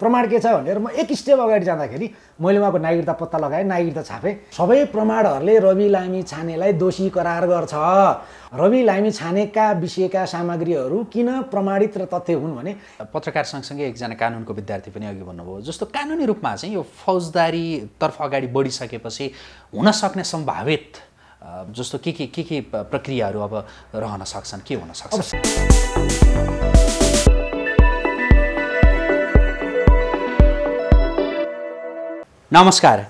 प्रमाण के छ भनेर म एक स्टेप अगाडि जाँदाखेरि मैले उहाँको नागरिकता पत्ता लगाएँ नागरिकता छापेँ सबै प्रमाणहरूले रवि लामी छानेलाई दोषी करार गर्छ रवि लामी छानेका विषयका सामग्रीहरू किन प्रमाणित र तथ्य हुन् भने पत्रकार सँगसँगै एकजना कानुनको विद्यार्थी पनि अघि भन्नुभयो जस्तो कानुनी रूपमा चाहिँ यो फौजदारीतर्फ अगाडि बढिसकेपछि हुन सक्ने सम्भावित जस्तो के के के के प्रक्रियाहरू अब रहन सक्छन् के हुन सक्छ नमस्कार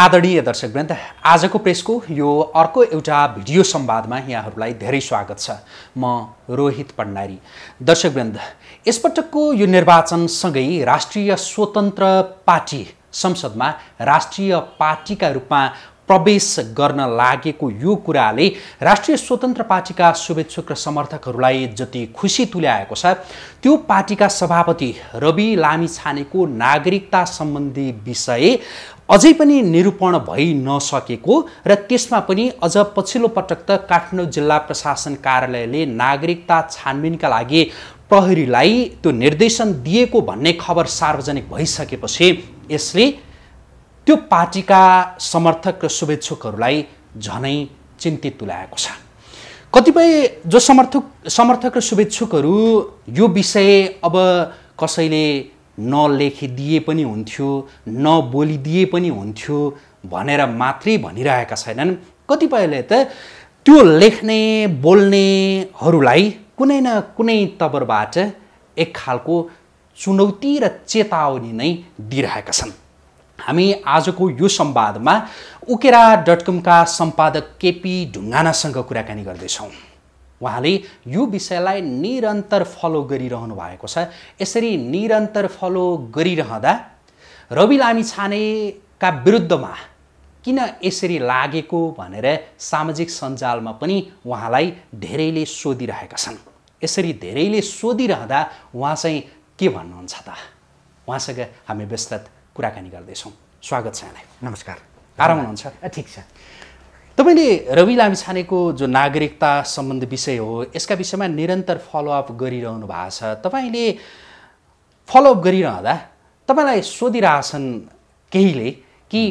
आदरणीय दर्शकवृन्द आजको प्रेसको यो अर्को एउटा भिडियो संवादमा यहाँहरूलाई धेरै स्वागत छ म रोहित पण्डारी दर्शकवृन्द यसपटकको यो निर्वाचनसँगै राष्ट्रिय स्वतन्त्र पार्टी संसदमा राष्ट्रिय पार्टीका रूपमा प्रवेश गर्न लागेको यो कुराले राष्ट्रिय स्वतन्त्र पार्टीका शुभेच्छुक र समर्थकहरूलाई जति खुसी तुल्याएको छ त्यो पार्टीका सभापति रवि लामिछानेको नागरिकता सम्बन्धी विषय अझै पनि निरूपण भइ नसकेको र त्यसमा पनि अझ पछिल्लो पटक त काठमाडौँ जिल्ला प्रशासन कार्यालयले नागरिकता छानबिनका लागि प्रहरीलाई त्यो निर्देशन दिएको भन्ने खबर सार्वजनिक भइसकेपछि यसले त्यो पार्टीका समर्थक र शुभेच्छुकहरूलाई झनै चिन्तित तुल्याएको छ कतिपय जो समर्थक समर्थक र शुभेच्छुकहरू यो विषय अब कसैले नलेखिदिए पनि हुन्थ्यो नबोलिदिए पनि हुन्थ्यो भनेर मात्रै भनिरहेका छैनन् कतिपयले त त्यो लेख्ने बोल्नेहरूलाई कुनै न कुनै तबरबाट एक खालको चुनौती र चेतावनी नै दिइरहेका छन् हामी आजको यो संवादमा उकेरा डट कमका सम्पादक केपी ढुङ्गानासँग कुराकानी गर्दैछौँ उहाँले यो विषयलाई निरन्तर फलो गरिरहनु भएको छ यसरी निरन्तर फलो गरिरहँदा रवि लामी छानेका विरुद्धमा किन यसरी लागेको भनेर सामाजिक सञ्जालमा पनि उहाँलाई धेरैले सोधिरहेका छन् यसरी धेरैले सोधिरहँदा उहाँ चाहिँ के भन्नुहुन्छ त उहाँसँग हामी विस्तृत कुराकानी गर्दैछौँ स्वागत छ यहाँलाई नमस्कार आराम हुनुहुन्छ ठिक छ तपाईँले रवि लामिछानेको जो नागरिकता सम्बन्धी विषय हो यसका विषयमा निरन्तर फलोअप गरिरहनु भएको छ तपाईँले फलोअप गरिरहँदा तपाईँलाई सोधिरहेछन् केहीले कि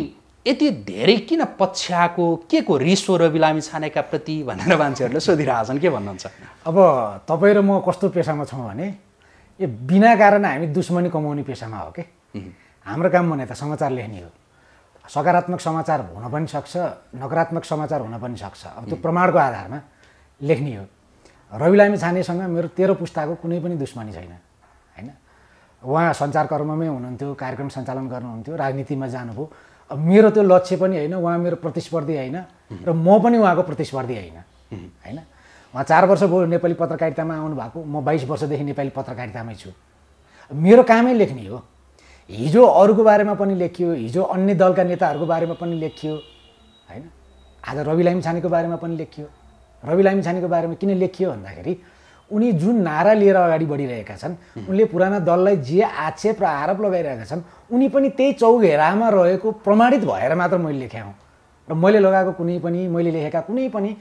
यति धेरै किन पछ्याएको के को रिस हो रवि लामिछानेका प्रति भनेर मान्छेहरूले सोधिरहेछन् के भन्नुहुन्छ अब तपाईँ र म कस्तो पेसामा छौँ भने ए बिना कारण हामी दुश्मनी कमाउने पेसामा हो कि हाम्रो काम भने त समाचार लेख्ने हो सकारात्मक समाचार हुन पनि सक्छ नकारात्मक समाचार हुन पनि सक्छ अब त्यो प्रमाणको आधारमा लेख्ने हो रवि लामी छानेसँग मेरो तेह्र पुस्ताको कुनै पनि दुश्मनी छैन होइन उहाँ सञ्चारकर्ममै हुनुहुन्थ्यो कार्यक्रम सञ्चालन गर्नुहुन्थ्यो राजनीतिमा जानुभयो अब मेरो त्यो लक्ष्य पनि होइन उहाँ मेरो प्रतिस्पर्धी होइन र म पनि उहाँको प्रतिस्पर्धी होइन होइन उहाँ चार वर्ष भयो नेपाली पत्रकारितामा आउनु भएको म बाइस वर्षदेखि नेपाली पत्रकारितामै छु मेरो कामै लेख्ने हो हिजो अरूको बारेमा पनि लेखियो हिजो अन्य दलका नेताहरूको बारेमा पनि लेखियो होइन आज रवि लामिछानेको बारेमा पनि लेखियो रवि लामिछानेको बारेमा किन लेखियो भन्दाखेरि उनी जुन नारा लिएर अगाडि बढिरहेका छन् उनले पुराना दललाई जे आक्षेप र आरोप लगाइरहेका छन् उनी पनि त्यही चौघेरामा रहेको प्रमाणित भएर मात्र मैले लेखेँ हुँ र मैले लगाएको कुनै पनि मैले लेखेका कुनै पनि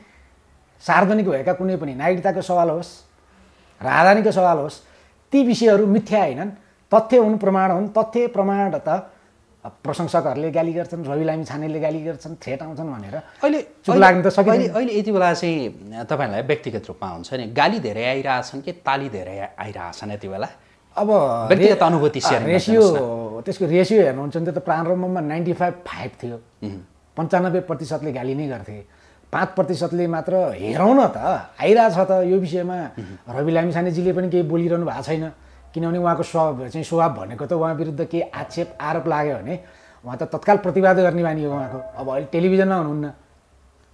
सार्वजनिक भएका कुनै पनि नागरिकताको सवाल होस् राजधानीको सवाल होस् ती विषयहरू मिथ्या होइनन् तथ्य हुन् प्रमाण हुन् तथ्य प्रमाण त प्रशंसकहरूले गाली गर्छन् रवि लामी छानेले गाली गर्छन् थेट आउँछन् भनेर अहिले लाग्नु त अहिले अहिले यति बेला चाहिँ तपाईँहरूलाई व्यक्तिगत रूपमा हुन्छ नि गाली धेरै आइरहेछन् कि ताली धेरै आइरहेछन् यति बेला अब व्यक्तिगत अनुभूति रेसियो त्यसको रेसियो हेर्नुहुन्छ भने त प्रारम्भमा नाइन्टी फाइभ फाइभ थियो पन्चानब्बे प्रतिशतले गाली नै गर्थे पाँच प्रतिशतले मात्र हेरौँ न त आइरहेछ त यो विषयमा रवि लामिछानेजीले पनि केही बोलिरहनु भएको छैन किनभने उहाँको स्वभाव चाहिँ स्वभाव भनेको त उहाँ विरुद्ध केही आक्षेप आरोप लाग्यो भने उहाँ त तत्काल प्रतिवाद गर्ने बानी हो उहाँको अब अहिले टेलिभिजनमा हुनुहुन्न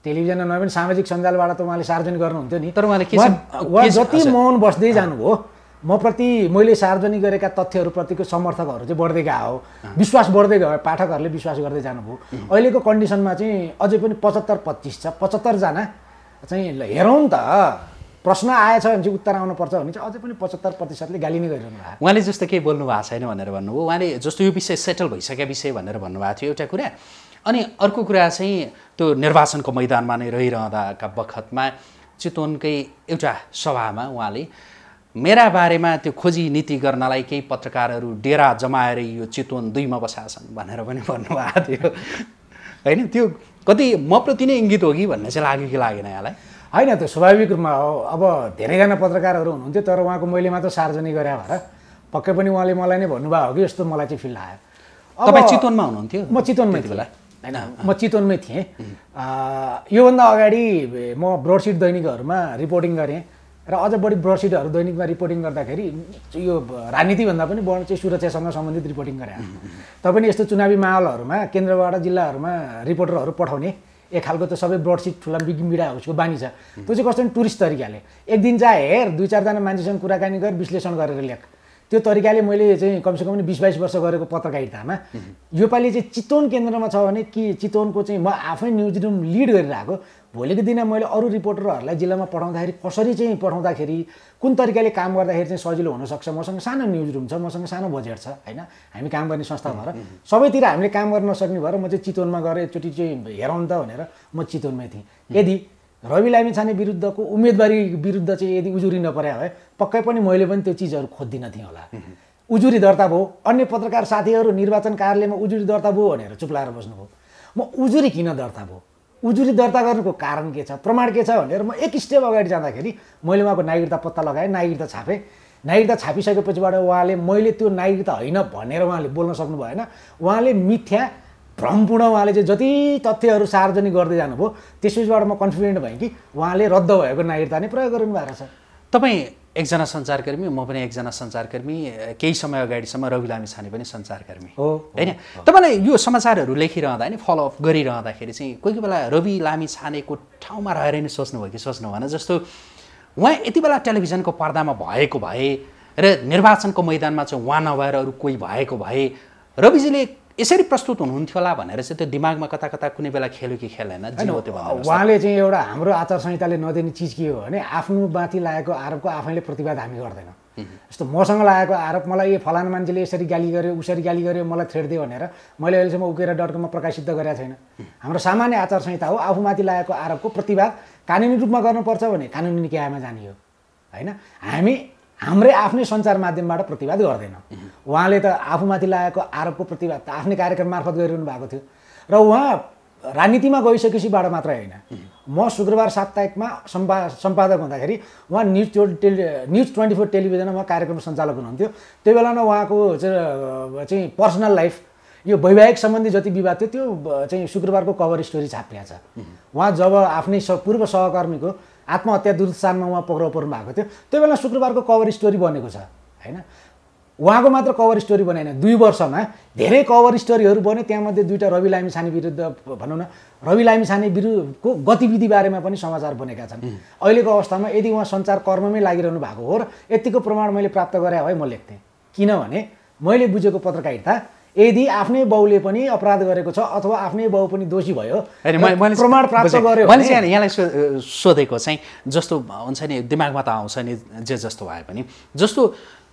टेलिभिजनमा नभए पनि सामाजिक सञ्जालबाट त उहाँले सार्वजनिक गर्नुहुन्थ्यो नि तर उहाँले उहाँ जति मौन बस्दै जानुभयो म प्रति मैले सार्वजनिक गरेका तथ्यहरूप्रतिको समर्थकहरू चाहिँ बढ्दै गएको हो विश्वास बढ्दै गयो पाठकहरूले विश्वास गर्दै जानुभयो अहिलेको कन्डिसनमा चाहिँ अझै पनि पचहत्तर पच्चिस छ पचहत्तरजना चाहिँ हेरौँ त प्रश्न आएछ भने चाहिँ उत्तर आउनुपर्छ भने चाहिँ अझै पनि पचहत्तर प्रतिशतले गाली नै गरिरहनु भएको उहाँले जस्तो केही बोल्नु भएको छैन भनेर भन्नुभयो उहाँले जस्तो यो विषय सेटल भइसकेको विषय भनेर भन्नुभएको थियो एउटा कुरा अनि अर्को कुरा चाहिँ त्यो निर्वाचनको मैदानमा नै रहिरहँदाका बखतमा चितवनकै एउटा सभामा उहाँले मेरा बारेमा त्यो खोजी नीति गर्नलाई केही पत्रकारहरू डेरा जमाएर यो चितवन दुईमा छन् भनेर पनि भन्नुभएको थियो होइन त्यो कति म प्रति नै इङ्गित हो कि भन्ने चाहिँ लाग्यो कि लागेन यहाँलाई होइन त्यो स्वाभाविक रूपमा हो अब धेरैजना पत्रकारहरू हुनुहुन्थ्यो तर उहाँको मैले मात्र सार्वजनिक गरेँ भएर पक्कै पनि उहाँले मलाई नै भन्नुभएको हो कि यस्तो मलाई चाहिँ फिल आयो तपाईँ चितवनमा हुनुहुन्थ्यो म चितवनमै थिएँ होला होइन म चितवनमै थिएँ योभन्दा अगाडि म ब्रोडसिट दैनिकहरूमा रिपोर्टिङ गरेँ र अझ बढी ब्रोडसिटहरू दैनिकमा रिपोर्टिङ गर्दाखेरि यो राजनीतिभन्दा पनि बढी चाहिँ सुरक्षासँग सम्बन्धित रिपोर्टिङ गरे तपाईँ यस्तो चुनावी माहौलहरूमा केन्द्रबाट जिल्लाहरूमा रिपोर्टरहरू पठाउने एक खालको त सबै ब्रडसिट ठुला बिग मिडियाहरूको बानी छ त्यो चाहिँ कस्तो टुरिस्ट तरिकाले एक दिन चाहे हेर दुई चारजना मान्छेसँग कुराकानी गर विश्लेषण गरेर लेख त्यो तरिकाले मैले चाहिँ कमसेकम पनि बिस बाइस वर्ष गरेको पत्रकारितामा योपालि चाहिँ चितवन केन्द्रमा छ भने कि चितवनको चाहिँ म आफै न्युज रुम लिड गरिरहेको भोलिको दिन मैले अरू रिपोर्टरहरूलाई जिल्लामा पठाउँदाखेरि कसरी चाहिँ पठाउँदाखेरि कुन तरिकाले काम गर्दाखेरि चाहिँ सजिलो हुनसक्छ मसँग सानो न्युज रुम छ मसँग सानो बजेट छ होइन हामी काम गर्ने संस्था भएर सबैतिर हामीले काम गर्न नसक्ने भएर म चाहिँ चितवनमा गएर एकचोटि चाहिँ हेरौँ त भनेर म चितवनमै थिएँ यदि रवि लामिछाने विरुद्धको उम्मेदवारी विरुद्ध चाहिँ यदि उजुरी नपरे भए पक्कै पनि मैले पनि त्यो चिजहरू खोज्दिनँ थिएँ होला उजुरी दर्ता भयो अन्य पत्रकार साथीहरू निर्वाचन कार्यालयमा उजुरी दर्ता भयो भनेर चुप्लाएर बस्नुभयो म उजुरी किन दर्ता भयो उजुरी दर्ता गर्नुको कारण के छ प्रमाण के छ भनेर म एक स्टेप अगाडि जाँदाखेरि मैले उहाँको नागरिकता पत्ता लगाएँ नागरिकता छापेँ नागरिकता छापिसकेपछिबाट उहाँले मैले त्यो नागरिकता होइन भनेर उहाँले बोल्न सक्नु भएन उहाँले मिथ्या भ्रमपूर्ण उहाँले चाहिँ जति तथ्यहरू सार्वजनिक गर्दै जानुभयो त्यसबिचबाट म कन्फिडेन्ट भएँ कि उहाँले रद्द भएको नागरिकता नै प्रयोग गर्नु भएको छ तपाईँ एकजना सञ्चारकर्मी म पनि एकजना सञ्चारकर्मी केही समय अगाडिसम्म रवि लामिछाने पनि सञ्चारकर्मी हो होइन तपाईँलाई यो समाचारहरू लेखिरहँदा नि फलोअप गरिरहँदाखेरि चाहिँ कोही कोही बेला रवि लामिछानेको ठाउँमा रहेर नै सोच्नुभयो कि सोच्नु भएन जस्तो उहाँ यति बेला टेलिभिजनको पर्दामा भएको भए र निर्वाचनको मैदानमा चाहिँ उहाँ नभएर अरू कोही भएको भए रविजीले यसरी प्रस्तुत हुनुहुन्थ्यो होला भनेर चाहिँ त्यो दिमागमा कता कता कुनै बेला खेल्यो कि खेलेन उहाँले चाहिँ एउटा हाम्रो आचार संहिताले नदिने चिज के हो भने आफ्नो माथि लागेको आरोपको आफैले प्रतिवाद हामी गर्दैन जस्तो मसँग लागेको आरोप मलाई यो फलान मान्छेले यसरी गाली गर्यो उसरी गाली गर्यो मलाई थ्रेड दियो भनेर मैले अहिलेसम्म उकेर डट कममा प्रकाशित गरेको छैन हाम्रो सामान्य आचार संहिता हो आफूमाथि लागेको आरोपको प्रतिवाद कानुनी रूपमा गर्नुपर्छ भने कानुनी निकायमा जाने हो होइन हामी हाम्रै आफ्नै सञ्चार माध्यमबाट प्रतिवाद गर्दैन उहाँले त आफूमाथि लागेको आरोपको प्रतिवाद त आफ्नै कार्यक्रम मार्फत गरिरहनु भएको थियो र उहाँ राजनीतिमा गइसकेपछिबाट मात्र होइन म शुक्रबार साप्ताहिकमा सम्पा सम्पादक हुँदाखेरि उहाँ news tele news twenty four टेलिभिजनमा उहाँ कार्यक्रम सञ्चालक हुनुहुन्थ्यो त्यो बेलामा उहाँको चाहिँ पर्सनल लाइफ यो वैवाहिक सम्बन्धी जति विवाद थियो त्यो चाहिँ शुक्रबारको कभर स्टोरी छापिया छ उहाँ जब आफ्नै स पूर्व सहकर्मीको आत्महत्या दुर्सानमा उहाँ पक्राउ पर्नु भएको थियो त्यो बेला शुक्रबारको कभर स्टोरी बनेको छ होइन उहाँको मात्र कभर स्टोरी बनाएन दुई वर्षमा धेरै कभर स्टोरीहरू बन्यो त्यहाँमध्ये दुईवटा रवि लामिछाने विरुद्ध भनौँ न रवि लामिछाने विरुद्धको गतिविधि बारेमा पनि समाचार बनेका छन् अहिलेको अवस्थामा यदि उहाँ सञ्चार कर्ममै लागिरहनु भएको हो र यतिको प्रमाण मैले प्राप्त गरे भए म लेख्थेँ किनभने मैले बुझेको पत्रकारिता यदि आफ्नै बाउले पनि अपराध गरेको छ अथवा आफ्नै बाउ पनि दोषी भयो प्रमाण प्राप्त गर्यो मैले चाहिँ यहाँलाई सोधेको चाहिँ जस्तो हुन्छ नि दिमागमा त आउँछ नि जे जस्तो भए पनि जस्तो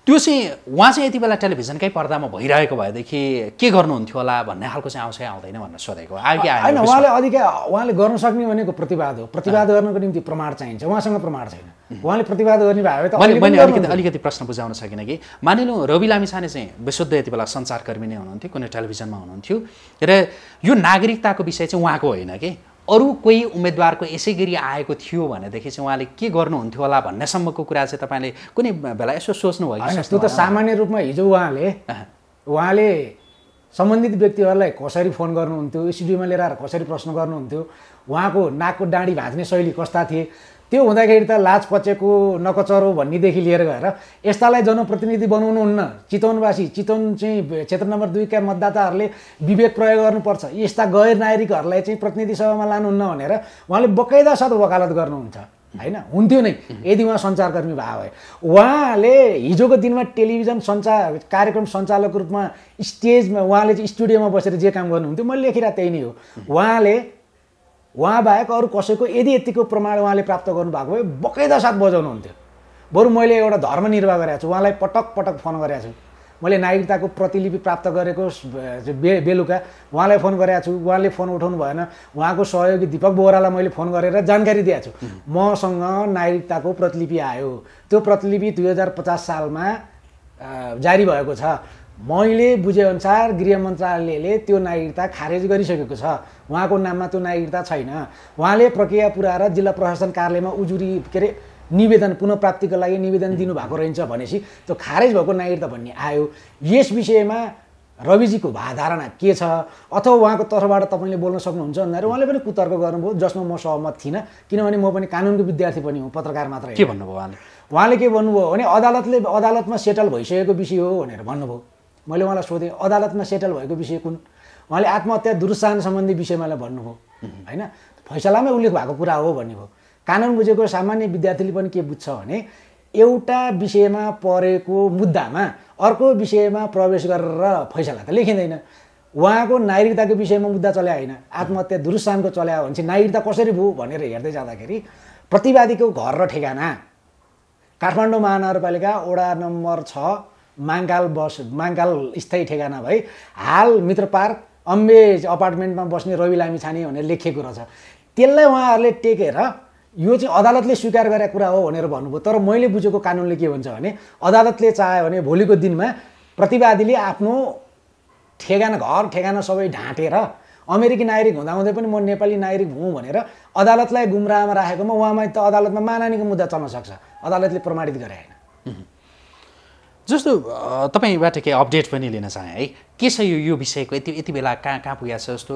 त्यो चाहिँ उहाँ चाहिँ यति बेला टेलिभिजनकै पर्दामा भइरहेको भएदेखि के गर्नुहुन्थ्यो होला भन्ने खालको चाहिँ आउँछ आउँदैन भनेर सोधेको आयो कि उहाँले अधिकार उहाँले गर्न सक्ने भनेको प्रतिवाद हो प्रतिवाद गर्नको निम्ति प्रमाण चाहिन्छ उहाँसँग प्रमाण छैन उहाँले प्रतिवाद गर्ने भए त मैले मैले अलिकति अलिकति प्रश्न बुझाउन सकिनँ कि मानिलिउँ रवि लामिछाने चाहिँ विशुद्ध यति बेला सञ्चारकर्मी नै हुनुहुन्थ्यो कुनै टेलिभिजनमा हुनुहुन्थ्यो र यो नागरिकताको विषय चाहिँ उहाँको होइन कि अरू कोही उम्मेदवारको यसै गरी आएको थियो भनेदेखि चाहिँ उहाँले के गर्नुहुन्थ्यो होला भन्नेसम्मको कुरा चाहिँ तपाईँले कुनै बेला यसो सोच्नु भयो त्यो त सामान्य रूपमा हिजो उहाँले उहाँले सम्बन्धित व्यक्तिहरूलाई कसरी फोन गर्नुहुन्थ्यो स्टुडियोमा लिएर आएर कसरी प्रश्न गर्नुहुन्थ्यो उहाँको नाकको डाँडी भाँच्ने शैली कस्ता थिए त्यो हुँदाखेरि त लाज पचेको नकचरो भन्नेदेखि लिएर गएर यस्तालाई जनप्रतिनिधि बनाउनुहुन्न चितवनवासी चितवन चाहिँ क्षेत्र नम्बर दुईका मतदाताहरूले विवेक प्रयोग गर्नुपर्छ यस्ता गैर नागरिकहरूलाई चाहिँ प्रतिनिधि सभामा लानुहुन्न भनेर उहाँले बकैदा साथ वकालत गर्नुहुन्छ होइन हुन्थ्यो नै यदि उहाँ सञ्चारकर्मी भए भए उहाँले हिजोको दिनमा टेलिभिजन सञ्चार कार्यक्रम सञ्चालकको रूपमा स्टेजमा उहाँले चाहिँ स्टुडियोमा बसेर जे काम गर्नुहुन्थ्यो मैले लेखिरहेको त्यही नै हो उहाँले उहाँ बाहेक अरू कसैको यदि यतिको प्रमाण उहाँले प्राप्त गर्नुभएको भए बकैदा साथ बजाउनुहुन्थ्यो बरु मैले एउटा धर्म निर्वाह गरेको छु उहाँलाई पटक पटक फोन गरेको छु मैले नागरिकताको प्रतिलिपि प्राप्त गरेको बे बेलुका उहाँलाई फोन गरेको छु उहाँले फोन उठाउनु भएन उहाँको सहयोगी दिपक बोहरालाई मैले फोन गरेर जानकारी दिएको छु मसँग नागरिकताको प्रतिलिपि आयो त्यो प्रतिलिपि दुई हजार पचास सालमा जारी भएको छ मैले बुझेअनुसार गृह मन्त्रालयले त्यो नागरिकता खारेज गरिसकेको छ उहाँको नाममा त्यो नागरिकता छैन उहाँले प्रक्रिया पुऱ्याएर जिल्ला प्रशासन कार्यालयमा उजुरी के अरे निवेदन पुनप्राप्तिको लागि निवेदन दिनुभएको रहन्छ भनेपछि त्यो खारेज भएको नागरिकता भन्ने आयो यस विषयमा रविजीको धारणा के छ अथवा उहाँको तर्फबाट तपाईँले बोल्न सक्नुहुन्छ भन्दाखेरि उहाँले पनि कुतर्क गर्नुभयो जसमा म सहमत थिइनँ किनभने म पनि कानुनको विद्यार्थी पनि हुँ पत्रकार मात्र के भन्नुभयो उहाँले उहाँले के भन्नुभयो भने अदालतले अदालतमा सेटल भइसकेको विषय हो भनेर भन्नुभयो मैले उहाँलाई सोधेँ अदालतमा सेटल भएको विषय कुन उहाँले आत्महत्या दुरुत्साहन सम्बन्धी विषय मलाई भन्नुभयो होइन फैसलामै उल्लेख भएको कुरा हो भन्ने भन्नुभयो कानुन बुझेको सामान्य विद्यार्थीले पनि के बुझ्छ भने एउटा विषयमा परेको मुद्दामा अर्को विषयमा प्रवेश गरेर फैसला त लेखिँदैन उहाँको नागरिकताको विषयमा मुद्दा चल्या होइन आत्महत्या दुरुस्तानको चल्या हो भने चाहिँ नागरिकता कसरी भयो भनेर हेर्दै जाँदाखेरि प्रतिवादीको घर र ठेगाना काठमाडौँ महानगरपालिका ओडा नम्बर छ माङ्गाल बस माङ्गाल स्थायी ठेगाना भई हाल मित्र पार्क अम्बे अपार्टमेन्टमा बस्ने रवि लामिछाने भनेर लेखिएको रहेछ त्यसलाई उहाँहरूले टेकेर यो चाहिँ अदालतले स्वीकार गरेको कुरा हो भनेर भन्नुभयो तर मैले बुझेको कानुनले के भन्छ भने अदालतले चाह्यो भने भोलिको दिनमा प्रतिवादीले आफ्नो ठेगाना घर ठेगाना सबै ढाँटेर अमेरिकी नागरिक हुँदाहुँदै पनि म नेपाली नागरिक हुँ भनेर अदालतलाई गुमराहमा राखेकोमा उहाँमा त अदालतमा मानानीको मुद्दा चल्न सक्छ अदालतले प्रमाणित गरे होइन जस्तो तपाईँबाट केही अपडेट पनि लिन चाहेँ है के छ यो यो विषयको यति यति बेला कहाँ कहाँ पुगेको छ जस्तो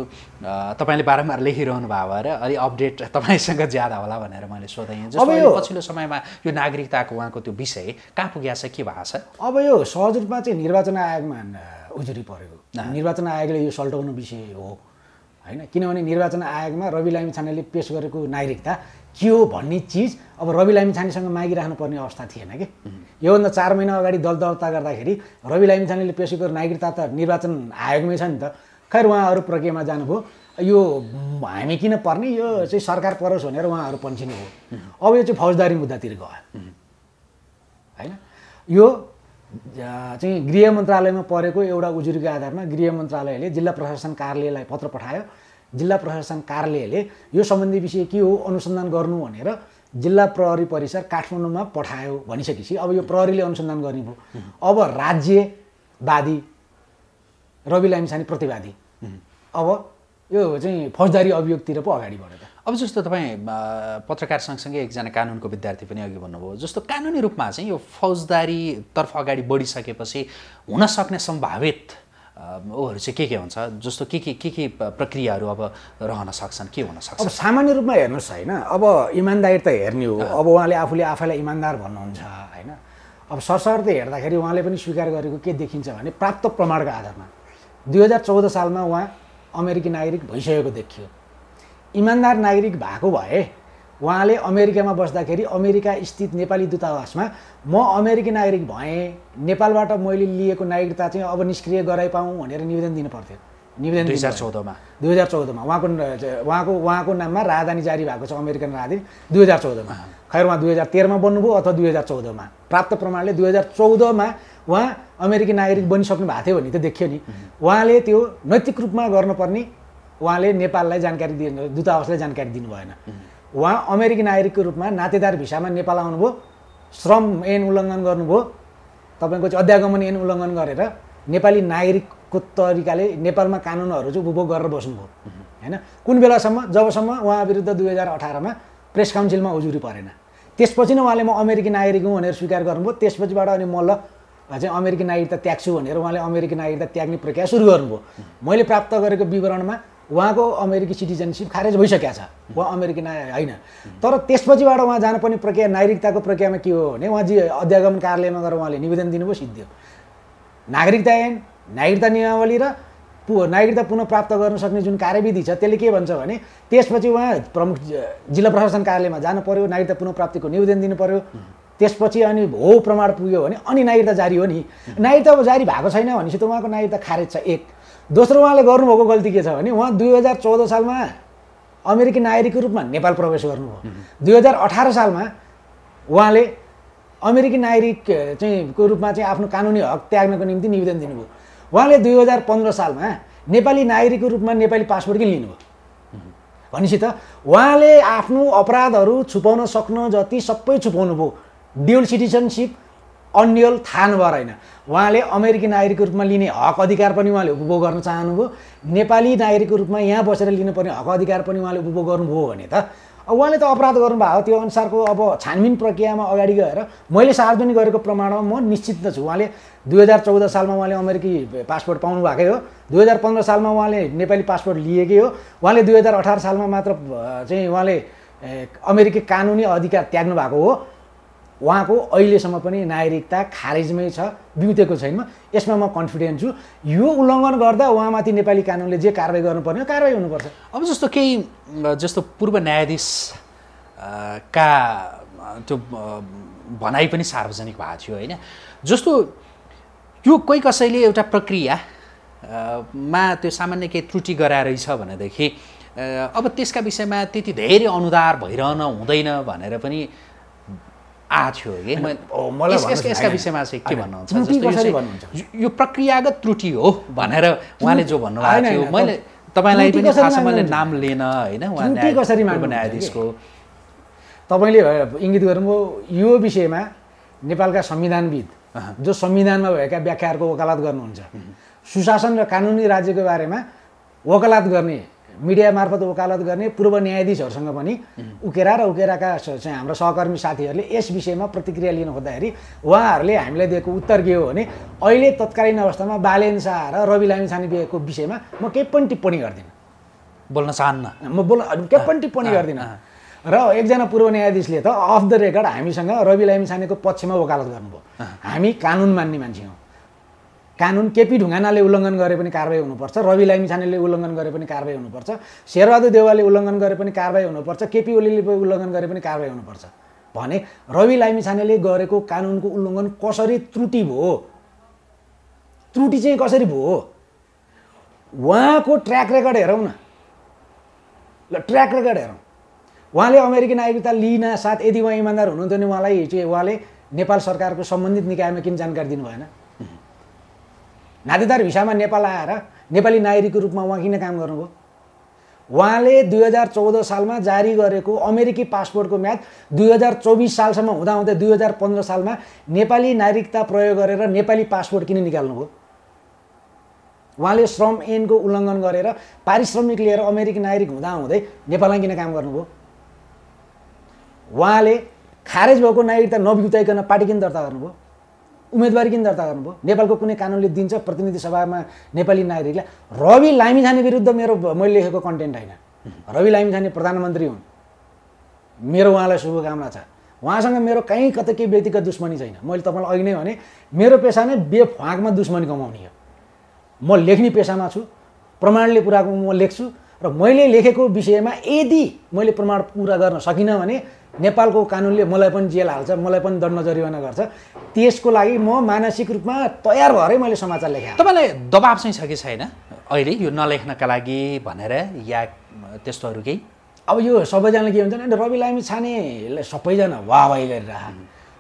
तपाईँले बारम्बार लेखिरहनु भएको भएर अलिक अपडेट तपाईँसँग ज्यादा होला भनेर मैले सोधेँ जस्तो पछिल्लो समयमा यो नागरिकताको उहाँको त्यो विषय कहाँ पुगेको छ के भएको छ अब यो सहज रूपमा चाहिँ निर्वाचन आयोगमा उजुरी पऱ्यो निर्वाचन आयोगले यो सल्टाउनु विषय हो होइन किनभने निर्वाचन आयोगमा रवि लामी छानेले पेस गरेको नागरिकता के हो भन्ने चिज अब रवि लामी छानेसँग मागिराख्नुपर्ने अवस्था थिएन कि योभन्दा चार महिना अगाडि दल दर्ता गर्दाखेरि रवि लामी छानेले पेस गरेको नागरिकता त निर्वाचन आयोगमै छ नि त खैर उहाँहरू प्रक्रियामा जानुभयो यो हामी किन पर्ने यो चाहिँ सरकार परोस् भनेर उहाँहरू पन्सिनुभयो अब यो चाहिँ फौजदारी मुद्दातिर गयो होइन यो चाहिँ गृह मन्त्रालयमा परेको एउटा उजुरीको आधारमा गृह मन्त्रालयले जिल्ला प्रशासन कार्यालयलाई पत्र पठायो जिल्ला प्रशासन कार्यालयले यो सम्बन्धी विषय के हो अनुसन्धान गर्नु भनेर जिल्ला प्रहरी परिसर काठमाडौँमा पठायो भनिसकेपछि अब यो प्रहरीले अनुसन्धान गर्ने भयो अब राज्यवादी रवि लामिसानी प्रतिवादी अब यो चाहिँ फौजदारी अभियोगतिर पो अगाडि बढेर अब जस्तो तपाईँ पत्रकार सँगसँगै एकजना कानुनको विद्यार्थी पनि अघि भन्नुभयो जस्तो कानुनी रूपमा चाहिँ यो फौजदारीतर्फ अगाडि बढिसकेपछि हुनसक्ने सम्भावित ऊहरू चाहिँ के के हुन्छ जस्तो के के के के प्रक्रियाहरू अब रहन सक्छन् के हुन सक्छ अब सामान्य रूपमा हेर्नुहोस् होइन अब इमान्दारी त हेर्ने हो अब उहाँले आफूले आफैलाई इमान्दार भन्नुहुन्छ होइन अब सरसर्त हेर्दाखेरि उहाँले पनि स्वीकार गरेको के देखिन्छ भने प्राप्त प्रमाणको आधारमा दुई हजार चौध सालमा उहाँ अमेरिकी नागरिक भइसकेको देखियो इमान्दार नागरिक भएको भए उहाँले अमेरिकामा बस्दाखेरि अमेरिका स्थित नेपाली दूतावासमा म अमेरिकी नागरिक भएँ नेपालबाट मैले लिएको नागरिकता चाहिँ अब निष्क्रिय गराइपाउँ भनेर निवेदन दिनु पर्थ्यो निवेदन दुई हजार चौधमा दुई हजार चौधमा उहाँको उहाँको उहाँको नाममा राजधानी जारी भएको छ अमेरिकन राजधानी दुई हजार चौधमा खैर उहाँ दुई हजार तेह्रमा बन्नुभयो अथवा दुई हजार चौधमा प्राप्त प्रमाणले दुई हजार चौधमा उहाँ अमेरिकी नागरिक बनिसक्नु भएको थियो भने त देखियो नि उहाँले त्यो नैतिक रूपमा गर्नुपर्ने उहाँले नेपाललाई जानकारी दिनु दूतावासलाई जानकारी दिनु भएन उहाँ अमेरिकी नागरिकको रूपमा नातेदार भिसामा नेपाल आउनुभयो श्रम ऐन उल्लङ्घन गर्नुभयो तपाईँको चाहिँ अध्यागमन ऐन उल्लङ्घन गरेर नेपाली नागरिकको तरिकाले नेपालमा कानुनहरू चाहिँ उपभोग गरेर बस्नुभयो होइन कुन बेलासम्म जबसम्म उहाँ विरुद्ध दुई हजार अठारमा प्रेस काउन्सिलमा उजुरी परेन त्यसपछि नै उहाँले म अमेरिकी नागरिक हुँ भनेर स्वीकार गर्नुभयो त्यसपछिबाट अनि मल्ल चाहिँ अमेरिकी नागरिकता त्याग्छु भनेर उहाँले अमेरिकी नागरिकता त्याग्ने प्रक्रिया सुरु गर्नुभयो मैले प्राप्त गरेको विवरणमा उहाँको अमेरिकी सिटिजनसिप खारेज भइसकेको छ उहाँ अमेरिकी ना होइन तर त्यसपछिबाट उहाँ जानुपर्ने प्रक्रिया नागरिकताको प्रक्रियामा के हो भने उहाँ जी अध्यागमन कार्यालयमा गएर उहाँले निवेदन दिनुभयो सिद्धियो नागरिकता ऐन नागरिकता नियमावली र पु नागरिकता पुनः प्राप्त गर्न सक्ने जुन कार्यविधि छ त्यसले के भन्छ भने त्यसपछि उहाँ प्रमुख जिल्ला प्रशासन कार्यालयमा जानु पर्यो नागरिकता पुनः प्राप्तिको निवेदन दिनु पर्यो त्यसपछि अनि हो प्रमाण पुग्यो भने अनि नागरिकता जारी हो नि नागरिकता जारी भएको छैन भनेपछि त उहाँको नागरिकता खारेज छ एक दोस्रो उहाँले गर्नुभएको गल्ती के छ भने उहाँ दुई हजार चौध सालमा अमेरिकी नागरिकको रूपमा नेपाल प्रवेश गर्नुभयो दुई हजार अठार सालमा उहाँले अमेरिकी नागरिक चाहिँ को रूपमा चाहिँ आफ्नो कानुनी हक त्याग्नको निम्ति निवेदन दिनुभयो उहाँले दुई हजार पन्ध्र सालमा नेपाली नागरिकको रूपमा नेपाली पासपोर्ट किन लिनुभयो भनेपछि त उहाँले आफ्नो अपराधहरू छुपाउन सक्न जति सबै छुपाउनु भयो ड्युल सिटिजनसिप अन्यल थाहा नभएर होइन उहाँले अमेरिकी नागरिकको रूपमा लिने हक अधिकार पनि उहाँले उपभोग गर्न चाहनुभयो नेपाली नागरिकको रूपमा यहाँ बसेर लिनुपर्ने हक अधिकार पनि उहाँले उपभोग गर्नुभयो भने त अब उहाँले त अपराध गर्नुभएको त्यो अनुसारको अब छानबिन प्रक्रियामा अगाडि गएर मैले सार्वजनिक गरेको प्रमाणमा म निश्चित छु उहाँले दुई हजार चौध सालमा उहाँले अमेरिकी पासपोर्ट पाउनु भएकै हो दुई हजार पन्ध्र सालमा उहाँले नेपाली पासपोर्ट लिएकै हो उहाँले दुई हजार अठार सालमा मात्र चाहिँ उहाँले अमेरिकी कानुनी अधिकार त्याग्नु भएको हो उहाँको अहिलेसम्म पनि नागरिकता खारेजमै छ बिउतेको छैन यसमा म कन्फिडेन्ट छु यो उल्लङ्घन गर्दा उहाँमाथि नेपाली कानुनले जे कारवाही गर्नुपर्ने हो कारवाही हुनुपर्छ अब जस्तो केही जस्तो पूर्व न्यायाधीश का त्यो भनाइ पनि सार्वजनिक भएको थियो होइन जस्तो यो कोही कसैले एउटा प्रक्रिया मा त्यो सामान्य केही त्रुटि गराएरहेछ भनेदेखि अब त्यसका विषयमा त्यति धेरै अनुदार भइरहन हुँदैन भनेर पनि आएको थियो कि यसका विषयमा चाहिँ के भन्नुहुन्छ यो प्रक्रियागत त्रुटि हो भनेर उहाँले जो भन्नुभएको थियो मैले तपाईँलाई पनि नाम लिन होइन कसरी न्यायाधीशको तपाईँले इङ्गित गर्नुभयो यो विषयमा नेपालका संविधानविद जो संविधानमा भएका व्याख्याहरूको वकालत गर्नुहुन्छ सुशासन र कानुनी राज्यको बारेमा वकालत गर्ने मिडिया मार्फत वकालत गर्ने पूर्व न्यायाधीशहरूसँग पनि उकेरा र उकेराका चाहिँ हाम्रो सहकर्मी साथीहरूले यस विषयमा प्रतिक्रिया लिनु खोज्दाखेरि उहाँहरूले हामीलाई दिएको उत्तर के हो भने अहिले तत्कालीन अवस्थामा बालेन शाह र रवि बिहेको विषयमा म केही पनि टिप्पणी गर्दिनँ बोल्न चाहन्न म बोल केही पनि टिप्पणी गर्दिनँ र एकजना पूर्व न्यायाधीशले त अफ द रेकर्ड हामीसँग रवि लामिछानेको पक्षमा वकालत गर्नुभयो हामी कानुन मान्ने मान्छे हौँ कानुन केपी ढुङ्गानाले उल्लङ्घन गरे पनि कारवाही हुनुपर्छ रवि लामिछानेले उल्लङ्घन गरे पनि कारवाही हुनुपर्छ शेरबहादुर देवालले उल्लङ्घन गरे पनि कारवाही हुनुपर्छ केपी ओलीले उल्लङ्घन गरे पनि कारवाही हुनुपर्छ भने रवि लामिछानेले गरेको कानुनको उल्लङ्घन कसरी त्रुटि भयो त्रुटि चाहिँ कसरी भयो उहाँको ट्र्याक रेकर्ड हेरौँ न ल ट्र्याक रेकर्ड हेरौँ उहाँले अमेरिकी नागरिकता लिन साथ यदि उहाँ इमान्दार हुनुहुन्थ्यो भने उहाँलाई उहाँले नेपाल सरकारको सम्बन्धित निकायमा किन जानकारी दिनु भएन नातेदार भिसामा नेपाल आएर नेपाली नागरिकको रूपमा उहाँ किन काम गर्नुभयो उहाँले दुई हजार चौध सालमा जारी गरेको अमेरिकी पासपोर्टको म्याद दुई हजार चौबिस सालसम्म हुँदाहुँदै दुई हजार पन्ध्र सालमा नेपाली नागरिकता प्रयोग गरेर नेपाली पासपोर्ट किन निकाल्नुभयो उहाँले श्रम ऐनको उल्लङ्घन गरेर पारिश्रमिक लिएर अमेरिकी नागरिक हुँदाहुँदै नेपालमा किन काम गर्नुभयो उहाँले खारेज भएको नागरिकता नबिताइकन पार्टी किन दर्ता गर्नुभयो उम्मेदवारी किन दर्ता गर्नुभयो नेपालको कुनै कानुनले दिन्छ प्रतिनिधि सभामा नेपाली नागरिकलाई रवि लामिछाने विरुद्ध मेरो मैले लेखेको कन्टेन्ट होइन रवि लामिछाने प्रधानमन्त्री हुन् मेरो उहाँलाई शुभकामना छ उहाँसँग मेरो कहीँ कतै केही व्यक्तिगत दुश्मनी छैन मैले तपाईँलाई अघि नै भने मेरो पेसा नै बेफ्वाकमा दुश्मनी कमाउने हो म लेख्ने पेसामा छु प्रमाणले पुराको म लेख्छु र मैले लेखेको विषयमा यदि मैले प्रमाण पुरा गर्न सकिनँ भने नेपालको कानुनले मलाई पनि जेल हाल्छ मलाई पनि दण्ड जरिवाना गर्छ त्यसको लागि म मानसिक रूपमा तयार भएरै मैले समाचार लेखेँ तपाईँलाई दबाब चाहिँ छ कि छैन अहिले यो नलेख्नका लागि भनेर या त्यस्तोहरू केही अब यो सबैजनाले के हुन्छ भने रवि लामी छानेलाई सबैजना वाहवाही गरिरह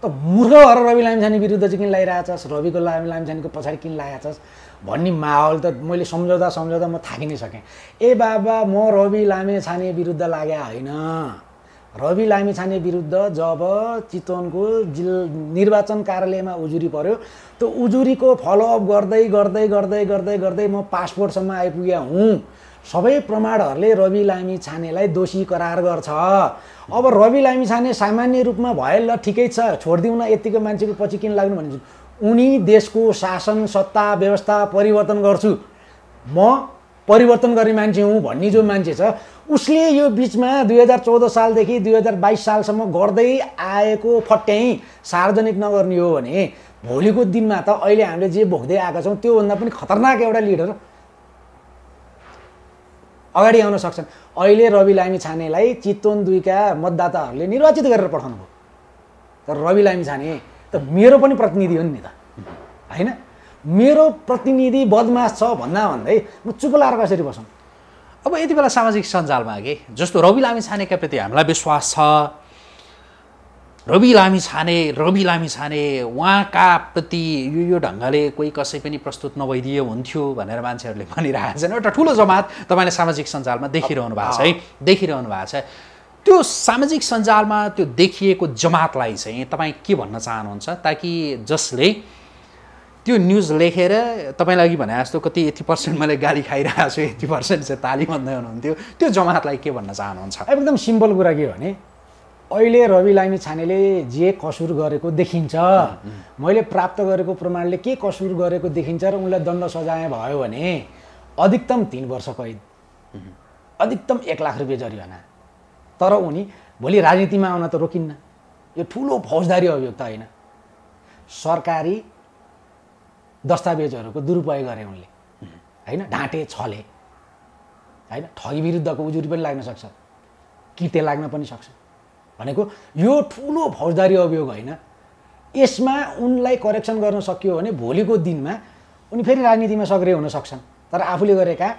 त मूर्ख भएर रवि लामी छाने विरुद्ध चाहिँ किन लगाइरहेछस् रविको लामी लामी छानेको पछाडि किन छस् भन्ने माहौल त मैले सम्झौता सम्झौता म थाकिनै सकेँ ए बाबा म रवि लामे छाने विरुद्ध लागे होइन रवि लामिछाने विरुद्ध जब चितवनको जिल निर्वाचन कार्यालयमा उजुरी पर्यो त्यो उजुरीको फलोअप गर्दै गर्दै गर्दै गर्दै गर्दै म पासपोर्टसम्म आइपुगेँ हुँ सबै प्रमाणहरूले रवि लामी छानेलाई दोषी करार गर्छ अब रवि लामी छाने सामान्य रूपमा भए ल ठिकै छ छोडिदिउँ न यत्तिको मान्छेको पछि किन लाग्नु भने उनी देशको शासन सत्ता व्यवस्था परिवर्तन गर्छु म परिवर्तन गर्ने मान्छे हुँ भन्ने जो मान्छे छ उसले यो बिचमा दुई हजार चौध सालदेखि दुई हजार बाइस सालसम्म गर्दै आएको फट्याइ सार्वजनिक नगर्ने हो भने भोलिको दिनमा त अहिले हामीले जे भोग्दै आएका छौँ त्योभन्दा पनि खतरनाक एउटा लिडर अगाडि आउन सक्छन् अहिले रवि लामी छानेलाई चितवन दुईका मतदाताहरूले निर्वाचित गरेर पठाउनुभयो तर रवि लामी छाने त मेरो पनि प्रतिनिधि हो नि त होइन मेरो प्रतिनिधि बदमास छ भन्दा भन्दै म चुप लाएर कसरी बसौँ अब यति बेला सामाजिक सञ्जालमा कि जस्तो रवि लामी छानेका प्रति हामीलाई विश्वास छ रवि लामी छाने रवि लामी छाने उहाँका प्रति यो यो ढङ्गले कोही कसै पनि प्रस्तुत नभइदिए हुन्थ्यो भनेर मान्छेहरूले भनिरहेको छन् एउटा ठुलो जमात तपाईँले सामाजिक सञ्जालमा देखिरहनु भएको छ है देखिरहनु भएको छ त्यो सामाजिक सञ्जालमा त्यो देखिएको जमातलाई चाहिँ तपाईँ के भन्न चाहनुहुन्छ ताकि जसले त्यो न्युज लेखेर तपाईँलाई अघि भने जस्तो कति यति पर्सेन्ट मैले गाली खाइरहेको छु यति पर्सेन्ट चाहिँ ताली भन्दै हुनुहुन्थ्यो त्यो जमातलाई के भन्न चाहनुहुन्छ एकदम सिम्पल कुरा के भने अहिले रवि लामी छानेले जे कसुर गरेको देखिन्छ मैले प्राप्त गरेको प्रमाणले के कसुर गरेको देखिन्छ र उनलाई दण्ड सजाय भयो भने अधिकतम तिन वर्ष कैद अधिकतम एक लाख रुपियाँ जरिवाना तर उनी भोलि राजनीतिमा आउन त रोकिन्न यो ठुलो फौजदारी अभियोग त होइन सरकारी दस्तावेजहरूको दुरुपयोग गरे उनले होइन ढाँटे छले होइन ठगी विरुद्धको उजुरी पनि लाग्न सक्छ किते लाग्न पनि सक्छ भनेको यो ठुलो फौजदारी अभियोग होइन यसमा उनलाई करेक्सन गर्न सकियो भने भोलिको दिनमा उनी फेरि राजनीतिमा सक्रिय हुन सक्छन् तर आफूले गरेका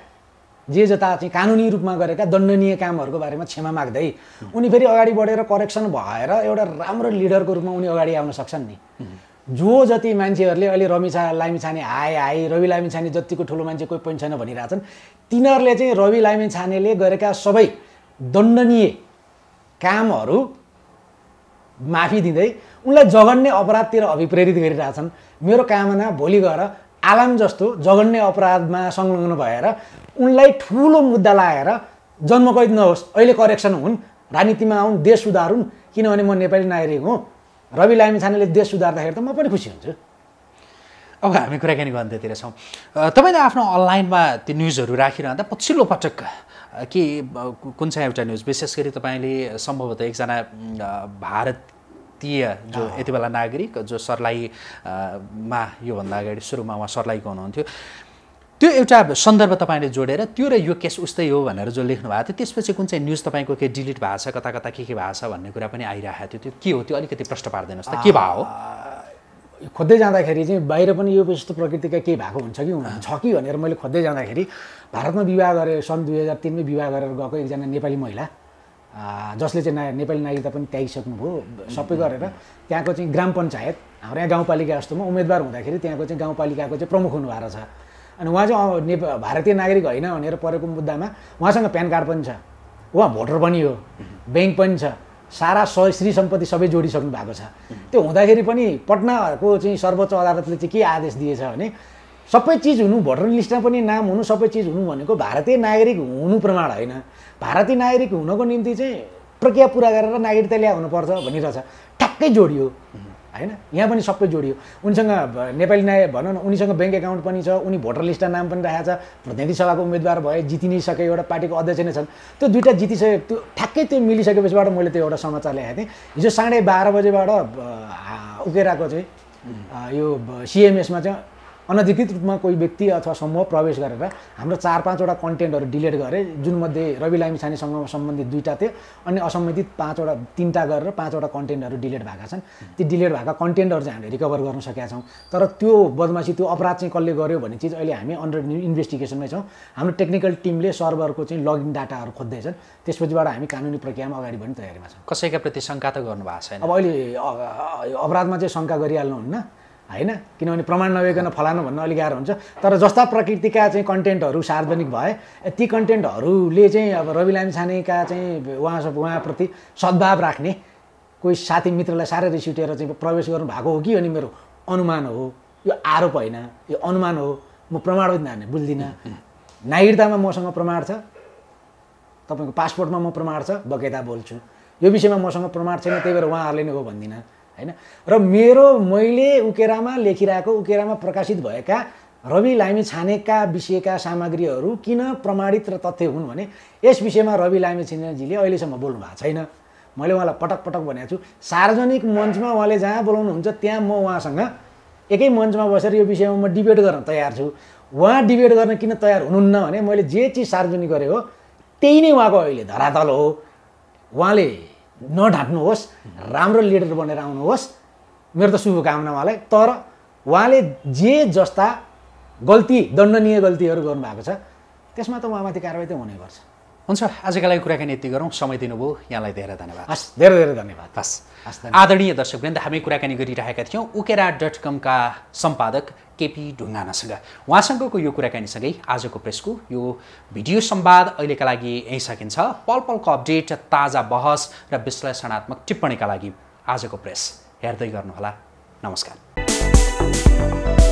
जे जता चाहिँ कानुनी रूपमा गरेका दण्डनीय कामहरूको बारेमा क्षमा माग्दै उनी फेरि अगाडि बढेर करेक्सन भएर एउटा राम्रो लिडरको रूपमा उनी अगाडि आउन सक्छन् नि जो जति मान्छेहरूले अहिले रवि लामिछाने हाय हाय रवि लामिछाने जतिको ठुलो मान्छे कोही पनि छैन भनिरहेछन् तिनीहरूले चाहिँ रवि लामिछानेले गरेका सबै दण्डनीय कामहरू माफी दिँदै उनलाई जगन्ने अपराधतिर अभिप्रेरित गरिरहेछन् मेरो कामना भोलि गएर आलाम जस्तो जगन्ने अपराधमा संलग्न भएर उनलाई ठुलो मुद्दा लगाएर जन्मकैद नहोस् अहिले करेक्सन हुन् राजनीतिमा आउन् देश सुधार हुन् किनभने म नेपाली नागरिक हुँ रवि लामी छानेले देश सुधार्दाखेरि त म पनि खुसी हुन्छु अब हामी कुराकानी गर्दैतिर छौँ तपाईँले आफ्नो अनलाइनमा त्यो न्युजहरू राखिरहँदा पछिल्लो पटक के कुन चाहिँ एउटा न्युज विशेष गरी तपाईँले सम्भवतः एकजना भारतीय जो यति बेला नागरिक जो सर्लाहीमा योभन्दा अगाडि सुरुमा उहाँ सर्लाहीको हुनुहुन्थ्यो त्यो एउटा सन्दर्भ तपाईँले जोडेर त्यो र यो केस उस्तै हो भनेर जो लेख्नु भएको थियो त्यसपछि कुन चाहिँ न्युज तपाईँको के डिलिट भएको छ कता कता के के भएको छ भन्ने कुरा पनि आइरहेको थियो त्यो के हो त्यो अलिकति प्रश्न पारिदिनुहोस् त के भयो खोज्दै जाँदाखेरि चाहिँ बाहिर पनि यो यस्तो प्रकृतिका केही भएको हुन्छ कि छ कि भनेर मैले खोज्दै जाँदाखेरि भारतमा विवाह गरे सन् दुई हजार तिनमै विवाह गरेर गएको एकजना नेपाली महिला जसले चाहिँ ना नेपाली नागरिकता पनि त्यागिसक्नुभयो सबै गरेर त्यहाँको चाहिँ ग्राम पञ्चायत हाम्रो यहाँ गाउँपालिका जस्तोमा उम्मेदवार हुँदाखेरि त्यहाँको चाहिँ गाउँपालिकाको चाहिँ प्रमुख हुनुभएको छ अनि उहाँ चाहिँ नेपाल भारतीय नागरिक होइन भनेर परेको मुद्दामा उहाँसँग प्यान कार्ड पनि छ उहाँ भोटर पनि हो ब्याङ्क पनि छ सारा स श्री सम्पत्ति सबै जोडिसक्नु भएको छ त्यो हुँदाखेरि पनि पटनाको चाहिँ सर्वोच्च अदालतले चाहिँ के आदेश दिएछ भने सबै चिज हुनु भोटर लिस्टमा पनि नाम हुनु सबै चिज हुनु भनेको भारतीय नागरिक हुनु प्रमाण होइन भारतीय नागरिक हुनको निम्ति चाहिँ प्रक्रिया पुरा गरेर नागरिकता ल्याउनुपर्छ भनिरहेछ ठ्याक्कै जोडियो होइन यहाँ पनि सबै जोडियो उनीसँग नेपाली नाय भनौँ न उनीसँग ब्याङ्क एकाउन्ट पनि छ उनी भोटर लिस्टमा नाम पनि राखेको छ प्रतिनिधि सभाको उम्मेदवार भए जिति नै सके एउटा पार्टीको अध्यक्ष नै छन् त्यो दुइटा जितिसके त्यो ठ्याक्कै त्यो मिलिसकेपछिबाट मैले त्यो एउटा समाचार ल्याएको थिएँ हिजो साढे बाह्र बजेबाट उकेराको चाहिँ यो सिएमएसमा चाहिँ अनधिकृत रूपमा कोही व्यक्ति अथवा समूह प्रवेश गरेर हाम्रो चार पाँचवटा कन्टेन्टहरू डिलिट गरे मध्ये रवि लामिछानेसँग सम्बन्धित दुईवटा थियो अनि असम्बन्धित पाँचवटा तिनवटा गरेर पाँचवटा कन्टेन्टहरू डिलिट भएका छन् ती डिलिट भएका कन्टेन्टहरू चाहिँ हामीले रिकभर गर्न सकेका छौँ तर त्यो बदमासी त्यो अपराध चाहिँ कसले गर्यो भन्ने चिज अहिले हामी अन्डर इन्भेस्टिगेसनमै छौँ हाम्रो टेक्निकल टिमले सर्भरको चाहिँ लगइन डाटाहरू खोज्दैछन् त्यसपछिबाट हामी कानुनी प्रक्रियामा अगाडि बढ्ने तयारीमा छौँ कसैका प्रति शङ्का त गर्नु भएको छैन अब अहिले अपराधमा चाहिँ शङ्का गरिहाल्नुहुन्न होइन किनभने प्रमाण नभइकन फलानु भन्न अलिक गाह्रो हुन्छ तर जस्ता प्रकृतिका चाहिँ कन्टेन्टहरू सार्वजनिक भए ती कन्टेन्टहरूले चाहिँ अब रवि लामिछानेका चाहिँ उहाँ उहाँप्रति सद्भाव राख्ने कोही साथी मित्रलाई साह्रै रिस उठेर चाहिँ प्रवेश गर्नु भएको हो कि अनि मेरो अनुमान हो यो आरोप होइन यो अनुमान हो म प्रमाण पनि बुझ्दिनँ नागरिकतामा मसँग प्रमाण छ तपाईँको पासपोर्टमा म प्रमाण छ बकेता बोल्छु यो विषयमा मसँग प्रमाण छैन त्यही भएर उहाँहरूले नै हो भन्दिनँ होइन र मेरो मैले उकेरामा लेखिरहेको उकेरामा प्रकाशित भएका रवि लामी छानेका विषयका सामग्रीहरू किन प्रमाणित र तथ्य हुन् भने यस विषयमा रवि लामी छिनेजीले अहिलेसम्म बोल्नु भएको छैन मैले उहाँलाई पटक पटक भनेको छु सार्वजनिक मञ्चमा उहाँले जहाँ बोलाउनुहुन्छ त्यहाँ म उहाँसँग एकै मञ्चमा बसेर यो विषयमा म डिबेट गर्न तयार छु उहाँ डिबेट गर्न किन तयार हुनुहुन्न भने मैले जे चिज सार्वजनिक गरेँ हो त्यही नै उहाँको अहिले धरातल हो उहाँले नढाट्नुहोस् राम्रो लिडर बनेर आउनुहोस् मेरो त शुभकामना उहाँलाई तर उहाँले जे जस्ता गल्ती दण्डनीय गल्तीहरू गर्नुभएको छ त्यसमा त उहाँमाथि कारवाही त हुने गर्छ हुन्छ आजका लागि कुराकानी यति गरौँ समय दिनुभयो यहाँलाई धेरै धन्यवाद हस् धेरै धेरै धन्यवाद हस् हस् आदरणीय वृन्द हामी कुराकानी गरिरहेका थियौँ उकेरा डट कमका सम्पादक केपी ढुङ्गानासँग उहाँसँगको यो कुराकानीसँगै आजको प्रेसको यो भिडियो सम्वाद अहिलेका लागि यहीँ सकिन्छ पल पलको अपडेट ताजा बहस र विश्लेषणात्मक टिप्पणीका लागि आजको प्रेस हेर्दै गर्नुहोला नमस्कार